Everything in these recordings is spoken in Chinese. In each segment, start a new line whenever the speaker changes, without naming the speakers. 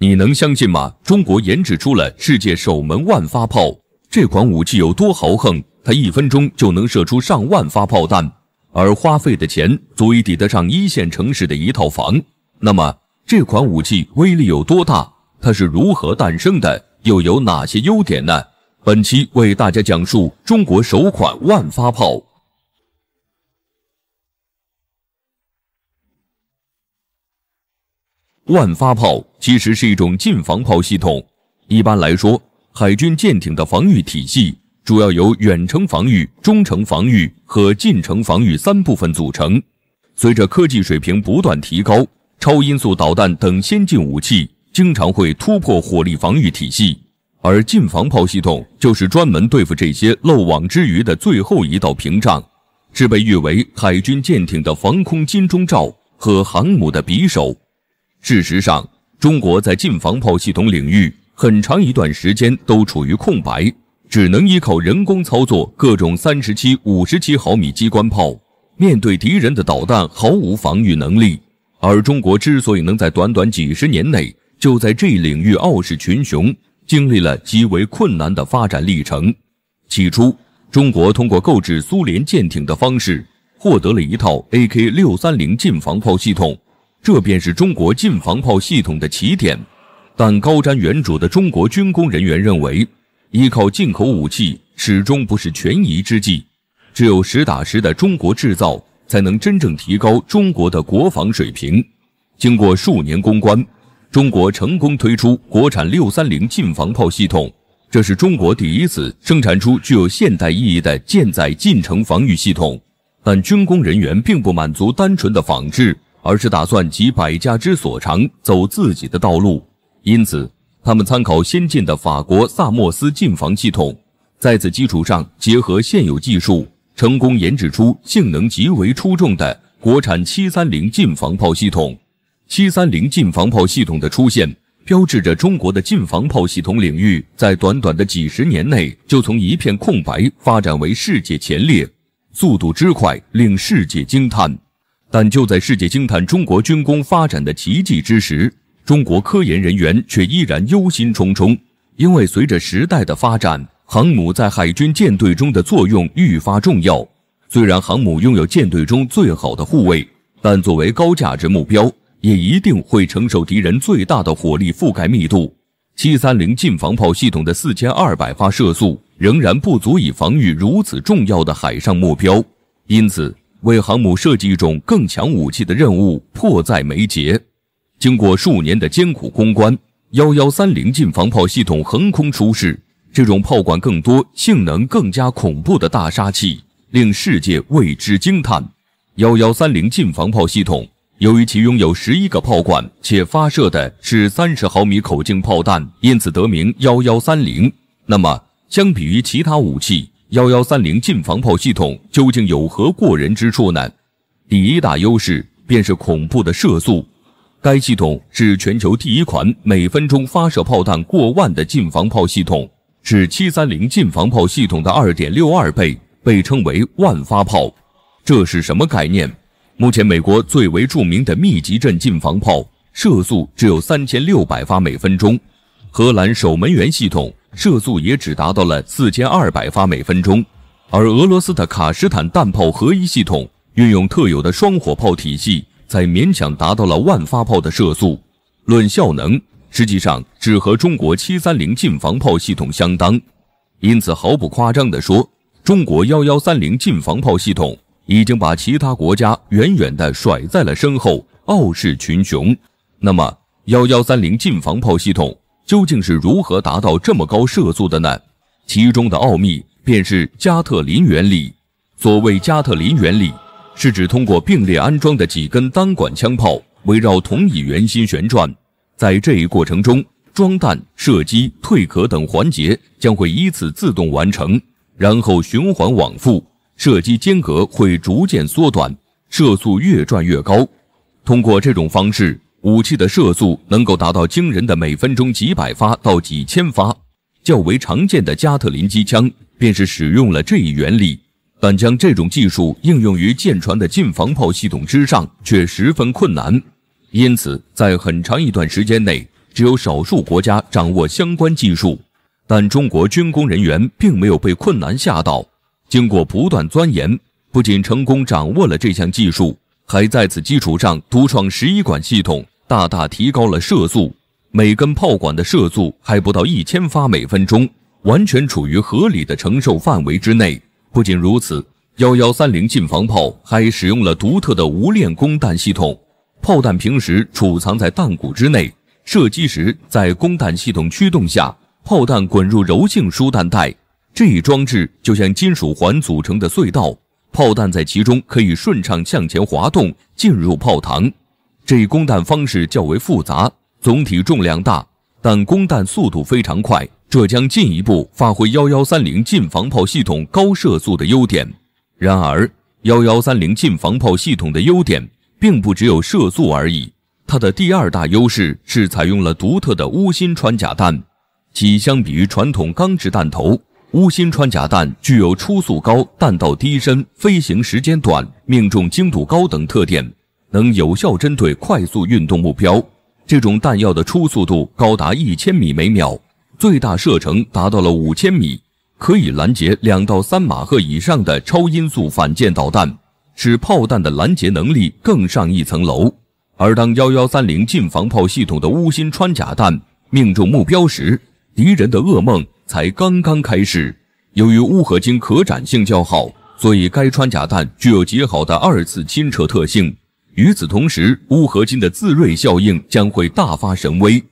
你能相信吗？中国研制出了世界首门万发炮，这款武器有多豪横？它一分钟就能射出上万发炮弹，而花费的钱足以抵得上一线城市的一套房。那么，这款武器威力有多大？它是如何诞生的？又有哪些优点呢？本期为大家讲述中国首款万发炮。万发炮其实是一种近防炮系统。一般来说，海军舰艇的防御体系主要由远程防御、中程防御和近程防御三部分组成。随着科技水平不断提高，超音速导弹等先进武器经常会突破火力防御体系，而近防炮系统就是专门对付这些漏网之鱼的最后一道屏障，是被誉为海军舰艇的防空金钟罩和航母的匕首。事实上，中国在近防炮系统领域很长一段时间都处于空白，只能依靠人工操作各种三十七、五十七毫米机关炮，面对敌人的导弹毫无防御能力。而中国之所以能在短短几十年内就在这领域傲视群雄，经历了极为困难的发展历程。起初，中国通过购置苏联舰艇的方式，获得了一套 AK 六三零近防炮系统。这便是中国近防炮系统的起点，但高瞻远瞩的中国军工人员认为，依靠进口武器始终不是权宜之计，只有实打实的中国制造才能真正提高中国的国防水平。经过数年攻关，中国成功推出国产六三零近防炮系统，这是中国第一次生产出具有现代意义的舰载近程防御系统。但军工人员并不满足单纯的仿制。而是打算集百家之所长，走自己的道路。因此，他们参考先进的法国萨莫斯近防系统，在此基础上结合现有技术，成功研制出性能极为出众的国产七三零近防炮系统。七三零近防炮系统的出现，标志着中国的近防炮系统领域在短短的几十年内就从一片空白发展为世界前列，速度之快令世界惊叹。但就在世界惊叹中国军工发展的奇迹之时，中国科研人员却依然忧心忡忡，因为随着时代的发展，航母在海军舰队中的作用愈发重要。虽然航母拥有舰队中最好的护卫，但作为高价值目标，也一定会承受敌人最大的火力覆盖密度。七三零近防炮系统的四千二百发射速仍然不足以防御如此重要的海上目标，因此。为航母设计一种更强武器的任务迫在眉睫。经过数年的艰苦攻关，幺幺三零近防炮系统横空出世。这种炮管更多、性能更加恐怖的大杀器，令世界为之惊叹。幺幺三零近防炮系统，由于其拥有十一个炮管，且发射的是三十毫米口径炮弹，因此得名幺幺三零。那么，相比于其他武器？幺幺三零近防炮系统究竟有何过人之处呢？第一大优势便是恐怖的射速，该系统是全球第一款每分钟发射炮弹过万的近防炮系统，是七三零近防炮系统的二点六二倍，被称为“万发炮”。这是什么概念？目前美国最为著名的密集阵近防炮射速只有三千六百发每分钟，荷兰守门员系统。射速也只达到了四千二百发每分钟，而俄罗斯的卡什坦弹炮合一系统运用特有的双火炮体系，才勉强达到了万发炮的射速。论效能，实际上只和中国七三零近防炮系统相当。因此，毫不夸张地说，中国幺幺三零近防炮系统已经把其他国家远远地甩在了身后，傲视群雄。那么，幺幺三零近防炮系统？究竟是如何达到这么高射速的呢？其中的奥秘便是加特林原理。所谓加特林原理，是指通过并列安装的几根单管枪炮围绕同一圆心旋转，在这一过程中，装弹、射击、退壳等环节将会依次自动完成，然后循环往复，射击间隔会逐渐缩短，射速越转越高。通过这种方式。武器的射速能够达到惊人的每分钟几百发到几千发，较为常见的加特林机枪便是使用了这一原理。但将这种技术应用于舰船的近防炮系统之上却十分困难，因此在很长一段时间内，只有少数国家掌握相关技术。但中国军工人员并没有被困难吓到，经过不断钻研，不仅成功掌握了这项技术，还在此基础上独创十一管系统。大大提高了射速，每根炮管的射速还不到一千发每分钟，完全处于合理的承受范围之内。不仅如此，幺幺三零近防炮还使用了独特的无链供弹系统，炮弹平时储藏在弹鼓之内，射击时在供弹系统驱动下，炮弹滚入柔性输弹带，这一装置就像金属环组成的隧道，炮弹在其中可以顺畅向前滑动，进入炮膛。这一供弹方式较为复杂，总体重量大，但供弹速度非常快，这将进一步发挥幺幺三零近防炮系统高射速的优点。然而，幺幺三零近防炮系统的优点并不只有射速而已，它的第二大优势是采用了独特的钨芯穿甲弹，其相比于传统钢制弹头，钨芯穿甲弹具有初速高、弹道低深、飞行时间短、命中精度高等特点。能有效针对快速运动目标，这种弹药的初速度高达一千米每秒，最大射程达到了五千米，可以拦截两到三马赫以上的超音速反舰导弹，使炮弹的拦截能力更上一层楼。而当幺幺三零近防炮系统的钨芯穿甲弹命中目标时，敌人的噩梦才刚刚开始。由于钨合金可展性较好，所以该穿甲弹具有极好的二次侵彻特性。与此同时，钨合金的自锐效应将会大发神威。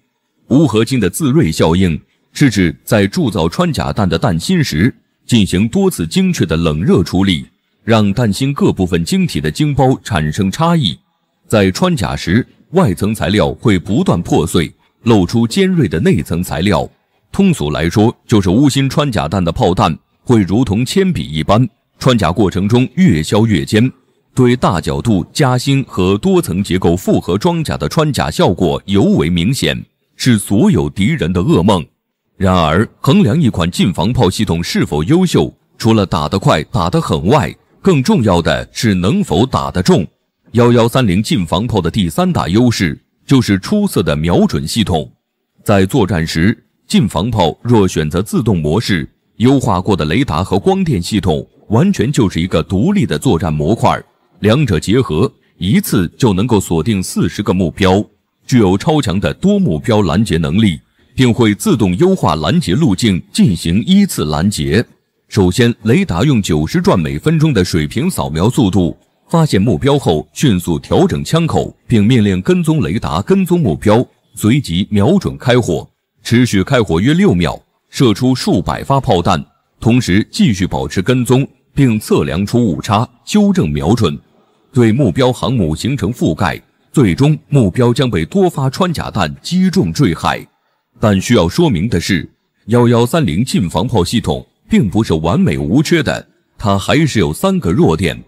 钨合金的自锐效应是指在铸造穿甲弹的弹芯时，进行多次精确的冷热处理，让弹芯各部分晶体的晶胞产生差异。在穿甲时，外层材料会不断破碎，露出尖锐的内层材料。通俗来说，就是钨芯穿甲弹的炮弹会如同铅笔一般，穿甲过程中越削越尖。对大角度加心和多层结构复合装甲的穿甲效果尤为明显，是所有敌人的噩梦。然而，衡量一款近防炮系统是否优秀，除了打得快、打得狠外，更重要的是能否打得中。幺幺三零近防炮的第三大优势就是出色的瞄准系统。在作战时，近防炮若选择自动模式，优化过的雷达和光电系统完全就是一个独立的作战模块。两者结合，一次就能够锁定四十个目标，具有超强的多目标拦截能力，并会自动优化拦截路径进行依次拦截。首先，雷达用九十转每分钟的水平扫描速度发现目标后，迅速调整枪口，并命令跟踪雷达跟踪目标，随即瞄准开火，持续开火约六秒，射出数百发炮弹，同时继续保持跟踪并测量出误差，纠正瞄准。对目标航母形成覆盖，最终目标将被多发穿甲弹击中坠海。但需要说明的是，幺幺三零近防炮系统并不是完美无缺的，它还是有三个弱点。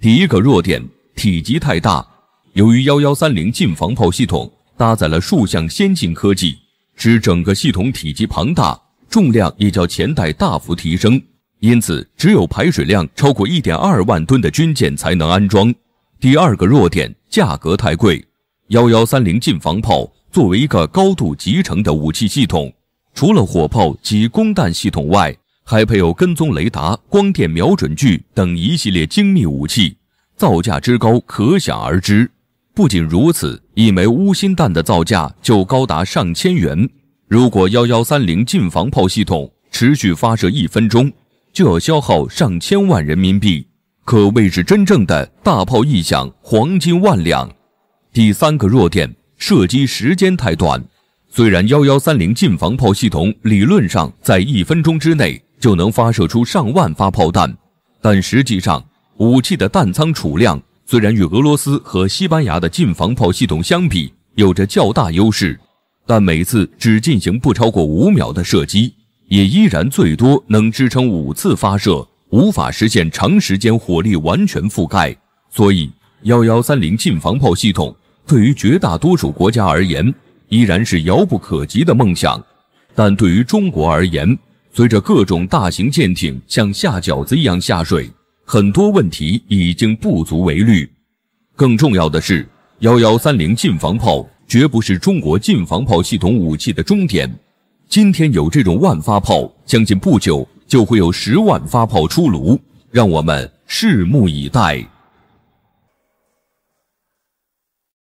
第一个弱点体积太大，由于幺幺三零近防炮系统搭载了数项先进科技，使整个系统体积庞大，重量也较前代大幅提升。因此，只有排水量超过一点二万吨的军舰才能安装。第二个弱点，价格太贵。幺幺三零近防炮作为一个高度集成的武器系统，除了火炮及供弹系统外，还配有跟踪雷达、光电瞄准具等一系列精密武器，造价之高可想而知。不仅如此，一枚钨心弹的造价就高达上千元。如果幺幺三零近防炮系统持续发射一分钟，就要消耗上千万人民币，可谓是真正的“大炮一响，黄金万两”。第三个弱点，射击时间太短。虽然幺幺三零近防炮系统理论上在一分钟之内就能发射出上万发炮弹，但实际上武器的弹仓储量虽然与俄罗斯和西班牙的近防炮系统相比有着较大优势，但每次只进行不超过五秒的射击。也依然最多能支撑五次发射，无法实现长时间火力完全覆盖，所以幺幺三零近防炮系统对于绝大多数国家而言，依然是遥不可及的梦想。但对于中国而言，随着各种大型舰艇像下饺子一样下水，很多问题已经不足为虑。更重要的是，幺幺三零近防炮绝不是中国近防炮系统武器的终点。今天有这种万发炮，将近不久就会有十万发炮出炉，让我们拭目以待。